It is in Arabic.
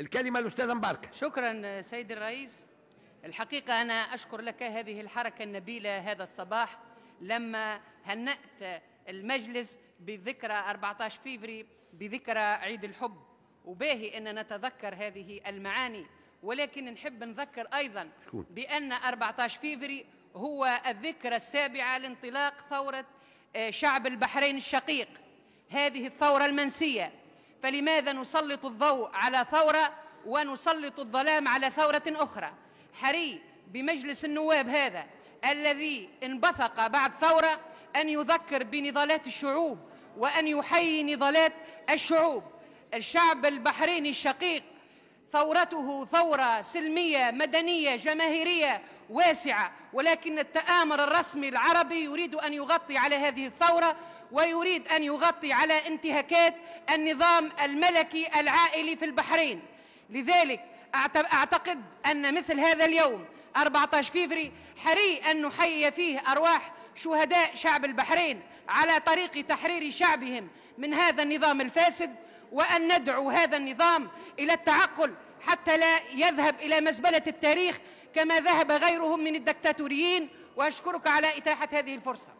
الكلمة الاستاذ مبارك شكرا سيد الرئيس الحقيقة أنا أشكر لك هذه الحركة النبيلة هذا الصباح لما هنأت المجلس بذكرى 14 فيفري بذكرى عيد الحب وباهي أن نتذكر هذه المعاني ولكن نحب نذكر أيضا بأن 14 فيفري هو الذكرى السابعة لانطلاق ثورة آه، شعب البحرين الشقيق هذه الثورة المنسية فلماذا نسلط الضوء على ثورة ونسلط الظلام على ثورة أخرى حري بمجلس النواب هذا الذي انبثق بعد ثورة أن يذكر بنضالات الشعوب وأن يحيي نضالات الشعوب الشعب البحريني الشقيق ثورته ثورة سلمية مدنية جماهيرية واسعة ولكن التآمر الرسمي العربي يريد أن يغطي على هذه الثورة ويريد أن يغطي على انتهاكات النظام الملكي العائلي في البحرين لذلك أعتقد أن مثل هذا اليوم 14 فيفري حري أن نحيي فيه أرواح شهداء شعب البحرين على طريق تحرير شعبهم من هذا النظام الفاسد وأن ندعو هذا النظام إلى التعقل حتى لا يذهب إلى مزبلة التاريخ كما ذهب غيرهم من الدكتاتوريين وأشكرك على إتاحة هذه الفرصة